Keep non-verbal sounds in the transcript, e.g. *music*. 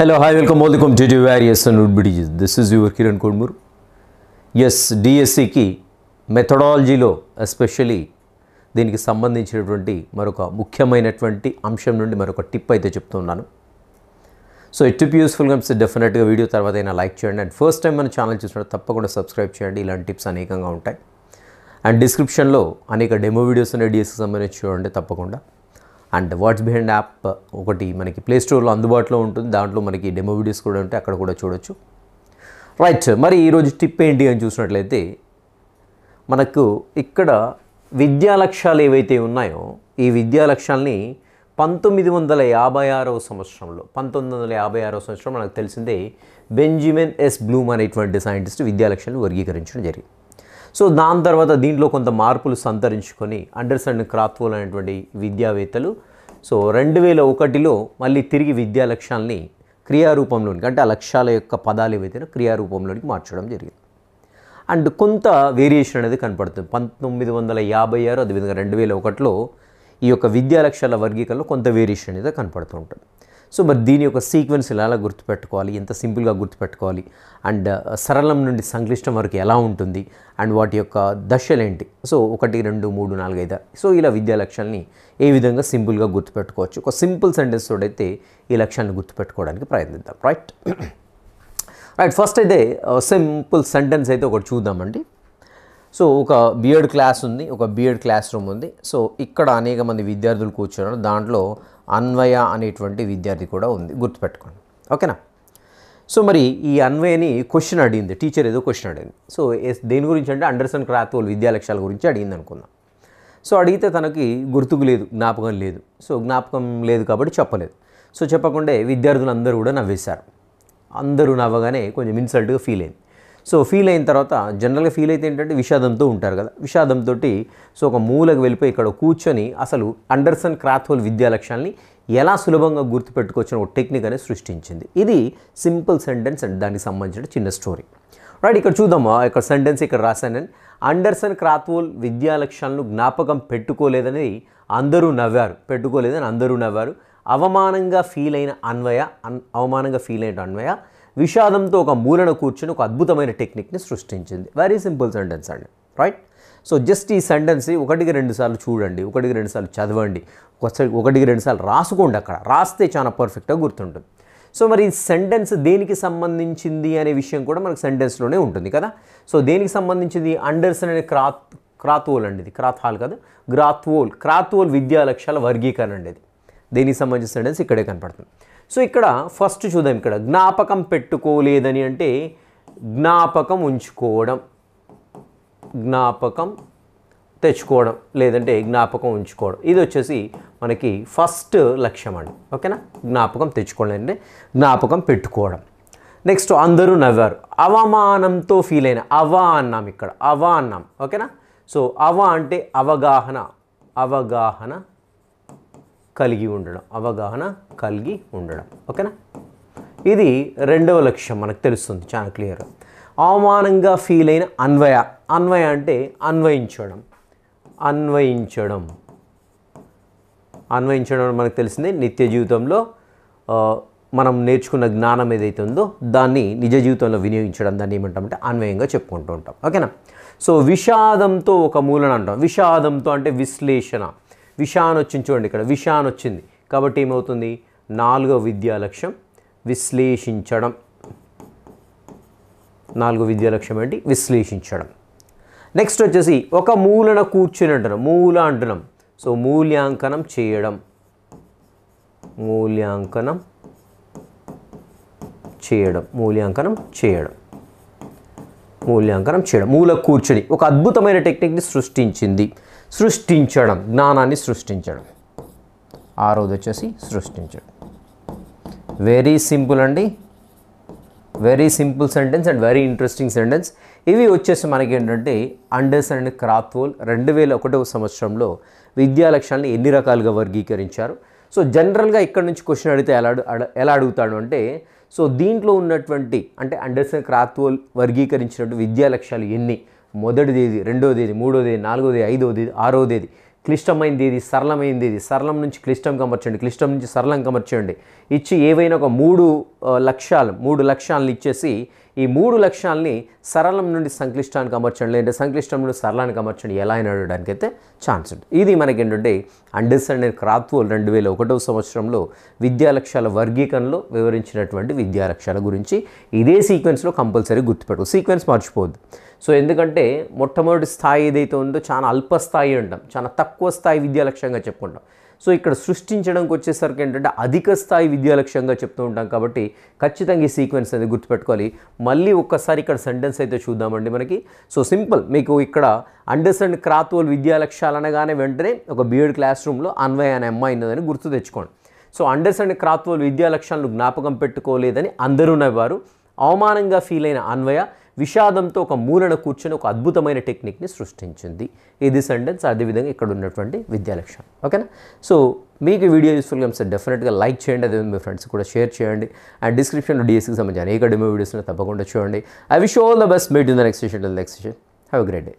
Hello hi welcome all the come అండ్ Various and Woodbridges. Is your Kiran Kiran S డిఎస్సికి మెథడాలజీలో especially దీనికి సంబంధించినటువంటి మరొక ముఖ్యమైనటువంటి అంశం నుండి మరొక టిప్ అయితే చెప్తున్నాను సో ఈ టిప్ గమ్స్ డెఫినెట్గా వీడియో తర్వాత అయినా లైక్ చేయండి అండ్ ఫస్ట్ టైం మన ఛానల్ చూసినట్టు తప్పకుండా సబ్స్క్రైబ్ చేయండి ఇలాంటి టిప్స్ అనేకంగా ఉంటాయి అండ్ డిస్క్రిప్షన్లో అనేక డెమో వీడియోస్ ఉన్నాయి డిఎస్సికి సంబంధించి చూడండి తప్పకుండా అండ్ వాట్స్ బిహైండ్ యాప్ ఒకటి మనకి ప్లే స్టోర్లో అందుబాటులో ఉంటుంది దాంట్లో మనకి డెమో వీడియోస్ కూడా ఉంటాయి అక్కడ కూడా చూడొచ్చు రైట్ మరి ఈరోజు టిప్ ఏంటి అని చూసినట్లయితే మనకు ఇక్కడ విద్యా లక్ష్యాలు ఏవైతే ఉన్నాయో ఈ విద్యా లక్ష్యాలని పంతొమ్మిది వందల యాభై ఆరవ సంవత్సరంలో పంతొమ్మిది వందల యాభై ఆరవ సంవత్సరం మనకు తెలిసిందే బెంజమిన్ ఎస్ బ్లూమ్ అనేటువంటి సైంటిస్ట్ విద్యాలక్ష్యాన్ని వర్గీకరించడం జరిగింది సో దాని తర్వాత దీంట్లో కొంత మార్పులు సంతరించుకొని అండర్సన్ క్రాత్వోల్ అనేటువంటి విద్యావేత్తలు సో రెండు వేల ఒకటిలో మళ్ళీ తిరిగి విద్యా లక్ష్యాలని క్రియారూపంలోనికి అంటే ఆ లక్ష్యాల యొక్క పదాలు ఏవైతేనో క్రియారూపంలోనికి మార్చడం జరిగింది అండ్ కొంత వేరియేషన్ అనేది కనపడుతుంది పంతొమ్మిది వందల యాభై ఆరు అదేవిధంగా రెండు వేల ఒకటిలో ఈ యొక్క విద్యా లక్ష్యాల వర్గీకరణలో కొంత వేరియేషన్ అనేది కనపడుతూ ఉంటుంది సో మరి దీని యొక్క సీక్వెన్స్ ఎలా గుర్తుపెట్టుకోవాలి ఎంత సింపుల్గా గుర్తుపెట్టుకోవాలి అండ్ uh, సరళం నుండి సంక్లిష్టం వరకు ఎలా ఉంటుంది అండ్ వాటి యొక్క దశలేంటి సో ఒకటి రెండు మూడు నాలుగు ఐదు సో ఇలా విద్యా లక్ష్యాలని ఏ విధంగా సింపుల్గా గుర్తుపెట్టుకోవచ్చు ఒక సింపుల్ సెంటెన్స్ అయితే ఈ లక్ష్యాలను గుర్తుపెట్టుకోవడానికి ప్రయత్నిద్దాం రైట్ *clears throat* రైట్ ఫస్ట్ అయితే uh, సింపుల్ సెంటెన్స్ అయితే ఒకటి చూద్దామండి సో ఒక బిఎడ్ క్లాస్ ఉంది ఒక బిఎడ్ క్లాస్ రూమ్ ఉంది సో ఇక్కడ అనేక మంది విద్యార్థులు కూర్చున్నారు దాంట్లో అన్వయ అనేటువంటి విద్యార్థి కూడా ఉంది గుర్తుపెట్టుకోండి ఓకేనా సో మరి ఈ అన్వయని క్వశ్చన్ అడిగింది టీచర్ ఏదో క్వశ్చన్ అడిగింది సో దేని గురించి అంటే అండర్సన్ క్రాత్ విద్యా లక్ష్యాల గురించి అడిగింది అనుకుందాం సో అడిగితే తనకి గుర్తుకు లేదు జ్ఞాపకం లేదు సో జ్ఞాపకం లేదు కాబట్టి చెప్పలేదు సో చెప్పకుండా విద్యార్థులు అందరూ కూడా నవ్వేశారు అందరూ నవ్వగానే కొంచెం ఇన్సల్ట్గా ఫీల్ అయింది సో ఫీల్ అయిన తర్వాత జనరల్గా ఫీల్ అయితే ఏంటంటే విషాదంతో ఉంటారు కదా విషాదంతో సో ఒక మూలకు వెళ్ళిపోయి ఇక్కడ కూర్చొని అసలు అండర్సన్ క్రాథోల్ విద్యా లక్ష్యాలని ఎలా సులభంగా గుర్తుపెట్టుకోవచ్చిన ఒక టెక్నిక్ అనేది సృష్టించింది ఇది సింపుల్ సెంటెన్స్ అండ్ దానికి సంబంధించిన చిన్న స్టోరీ రైట్ ఇక్కడ చూద్దామా ఇక్కడ సెంటెన్స్ ఇక్కడ రాశానని అండర్సన్ క్రాత్వోల్ విద్యా లక్ష్యాలను జ్ఞాపకం పెట్టుకోలేదని అందరూ నవ్వారు పెట్టుకోలేదని అందరూ నవ్వారు అవమానంగా ఫీల్ అయిన అన్వయ అవమానంగా ఫీల్ అయిన అన్వయ విషాదంతో ఒక మూలన కూర్చొని ఒక అద్భుతమైన టెక్నిక్ని సృష్టించింది వెరీ సింపుల్ సెంటెన్స్ అండి రైట్ సో జస్ట్ ఈ సెంటెన్స్ ఒకటికి రెండు సార్లు చూడండి ఒకటికి రెండు సార్లు చదవండి ఒకసారి ఒకటికి రెండు సార్లు రాసుకోండి అక్కడ రాస్తే చాలా పర్ఫెక్ట్గా గుర్తుంటుంది సో మరి ఈ సెంటెన్స్ దేనికి సంబంధించింది అనే విషయం కూడా మనకు సెంటెన్స్లోనే ఉంటుంది కదా సో దేనికి సంబంధించింది అండర్సన్ అనే క్రాత్ క్రాత్వోల్ అండి ఇది క్రాత్హాల్ కదా గ్రాత్వోల్ క్రాత్వోల్ విద్యా లక్ష్యాల వర్గీకరణ అండి ఇది దేనికి సంబంధించిన సెంటెన్స్ ఇక్కడే కనపడుతుంది సో ఇక్కడ ఫస్ట్ చూద్దాం ఇక్కడ జ్ఞాపకం పెట్టుకోలేదని అంటే జ్ఞాపకం ఉంచుకోవడం జ్ఞాపకం తెచ్చుకోవడం లేదంటే జ్ఞాపకం ఉంచుకోవడం ఇది వచ్చేసి మనకి ఫస్ట్ లక్ష్యం అండి ఓకేనా జ్ఞాపకం తెచ్చుకోవడం అంటే జ్ఞాపకం పెట్టుకోవడం నెక్స్ట్ అందరూ నవ్వారు అవమానంతో ఫీల్ అయిన అవ అన్నాం ఇక్కడ అవ అన్నాం ఓకేనా సో అవ అంటే అవగాహన అవగాహన కలిగి ఉండడం అవగాహన కలిగి ఉండడం ఓకేనా ఇది రెండవ లక్ష్యం మనకు తెలుస్తుంది చాలా క్లియర్ అవమానంగా ఫీల్ అయిన అన్వయ అన్వయ అంటే అన్వయించడం అన్వయించడం అన్వయించడం మనకు తెలిసిందే నిత్య జీవితంలో మనం నేర్చుకున్న జ్ఞానం ఏదైతే ఉందో దాన్ని నిజ జీవితంలో వినియోగించడం దాన్ని ఏమంటామంటే అన్వయంగా చెప్పుకుంటూ ఉంటాం ఓకేనా సో విషాదంతో ఒక మూలన అంటాం విషాదంతో అంటే విశ్లేషణ విషాన్ వచ్చింది చూడండి ఇక్కడ విషాన్ వచ్చింది కాబట్టి ఏమవుతుంది నాలుగో విద్యా లక్ష్యం విశ్లేషించడం నాలుగో విద్యా లక్ష్యం ఏంటి విశ్లేషించడం నెక్స్ట్ వచ్చేసి ఒక మూలన కూర్చుని అంటున్నాం మూల అంటున్నాం సో మూల్యాంకనం చేయడం మూల్యాంకనం చేయడం మూల్యాంకనం చేయడం మూల్యాంకనం చేయడం మూల కూర్చొని ఒక అద్భుతమైన టెక్నిక్ని సృష్టించింది సృష్టించడం జ్ఞానాన్ని సృష్టించడం ఆరోది వచ్చేసి సృష్టించడం వెరీ సింపుల్ అండి very simple sentence and very interesting sentence ఇవి వచ్చేసి మనకి ఏంటంటే అండర్స్ అండ్ క్రాత్వోల్ రెండు వేల ఒకటవ సంవత్సరంలో విద్యా లక్ష్యాలను ఎన్ని రకాలుగా వర్గీకరించారు సో జనరల్గా ఇక్కడ నుంచి క్వశ్చన్ అడిగితే ఎలా ఎలా అడుగుతాడు అంటే సో దీంట్లో ఉన్నటువంటి అంటే అండర్సన్ క్రాత్వోల్ వర్గీకరించినటువంటి విద్యా లక్ష్యాలు ఎన్ని మొదటిదేది రెండోదేది మూడోదేది నాలుగోదేది ఐదోదేది ఆరోదేది క్లిష్టమైంది ఇది సరళమైంది ఇది సరళం నుంచి క్లిష్టం కమర్చండి క్లిష్టం నుంచి సరళం కమర్చండి ఇచ్చి ఏవైనా ఒక మూడు లక్ష్యాలు మూడు లక్ష్యాలను ఇచ్చేసి ఈ మూడు లక్ష్యాలని సరళం నుండి సంక్లిష్టానికి అమర్చండి లేదంటే సంక్లిష్టం నుండి సరళానికి అమర్చండి ఎలా అయినా అడగడానికి అయితే ఛాన్స్ ఉంటుంది ఇది మనకి ఏంటంటే అండర్స్టాండింగ్ క్రాత్వోల్ రెండు వేల ఒకటో సంవత్సరంలో విద్యా లక్ష్యాల వర్గీకరణలో వివరించినటువంటి విద్యా లక్ష్యాల గురించి ఇదే సీక్వెన్స్లో కంపల్సరీ గుర్తుపెట్టు సీక్వెన్స్ మర్చిపోద్దు సో ఎందుకంటే మొట్టమొదటి స్థాయి ఏదైతే ఉందో చాలా అల్పస్థాయి ఉండడం చాలా తక్కువ స్థాయి విద్యా లక్ష్యంగా చెప్పుకుంటాం సో ఇక్కడ సృష్టించడానికి వచ్చేసరికి ఏంటంటే అధిక స్థాయి విద్యా లక్ష్యంగా చెప్తూ ఉంటాం కాబట్టి ఖచ్చితంగా ఈ సీక్వెన్స్ అనేది గుర్తుపెట్టుకోవాలి మళ్ళీ ఒక్కసారి ఇక్కడ సెంటెన్స్ అయితే చూద్దామండి మనకి సో సింపుల్ మీకు ఇక్కడ అండర్స్ అండ్ క్రాత్వోల్ విద్యా లక్ష్యాలు అనగానే వెంటనే ఒక బీఎడ్ క్లాస్ రూమ్లో అన్వయ అనే అమ్మాయి ఉన్నదని గుర్తు తెచ్చుకోండి సో అండర్స్ అండ్ క్రాత్వోల్ విద్యా లక్ష్యాలను జ్ఞాపకం పెట్టుకోలేదని అందరూ నవ్వారు అవమానంగా ఫీల్ అయిన అన్వయ విషాదంతో ఒక మూలన కూర్చొని ఒక అద్భుతమైన టెక్నిక్ని సృష్టించింది ఇది సెంటెన్స్ అదేవిధంగా ఇక్కడ ఉన్నటువంటి విద్యాలక్ష్యం ఓకేనా సో మీకు వీడియో యూస్ఫుల్గా సార్ డెఫినెట్గా లైక్ చేయండి అదే మీ ఫ్రెండ్స్ కూడా షేర్ చేయండి అండ్ డిస్క్రిప్షన్లో డిఎస్కి సంబంధించిన అనేక కడిమో వీడియోస్ని తప్పకుండా చూడండి I wish all the best meet in the next session next session have great day